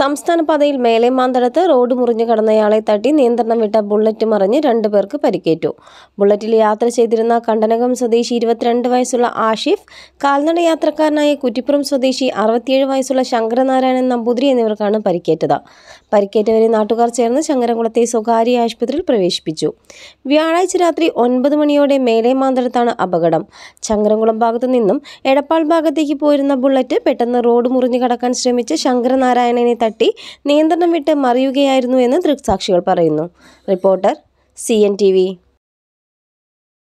സംസ്ഥാന പാതയിൽ മേലേമാന്തടത്ത് റോഡ് മുറിഞ്ഞു കടന്നയാളെ തട്ടി നിയന്ത്രണം വിട്ട ബുള്ളറ്റ് മറിഞ്ഞ് രണ്ടുപേർക്ക് പരിക്കേറ്റു ബുള്ളറ്റിൽ യാത്ര ചെയ്തിരുന്ന കണ്ടനകം സ്വദേശി ഇരുപത്തിരണ്ട് വയസ്സുള്ള ആഷിഫ് കാൽനട യാത്രക്കാരനായ കുറ്റിപ്പുറം സ്വദേശി അറുപത്തിയേഴ് വയസ്സുള്ള ശങ്കരനാരായണൻ നമ്പൂതിരി എന്നിവർക്കാണ് പരിക്കേറ്റത് പരിക്കേറ്റവരെ നാട്ടുകാർ ചേർന്ന് ശങ്കരംകുളത്തെ സ്വകാര്യ ആശുപത്രിയിൽ പ്രവേശിപ്പിച്ചു വ്യാഴാഴ്ച രാത്രി ഒൻപത് മണിയോടെ മേലേമാന്തടത്താണ് അപകടം ശങ്കരംകുളം ഭാഗത്തു നിന്നും എടപ്പാൾ ഭാഗത്തേക്ക് പോയിരുന്ന ബുള്ളറ്റ് പെട്ടെന്ന് റോഡ് മുറിഞ്ഞു കടക്കാൻ ശ്രമിച്ച് ശങ്കരനാരായണനെ തട്ടി നിയന്ത്രണം വിട്ട് മറിയുകയായിരുന്നു എന്ന് ദൃക്സാക്ഷികൾ പറയുന്നു റിപ്പോർട്ടർ സി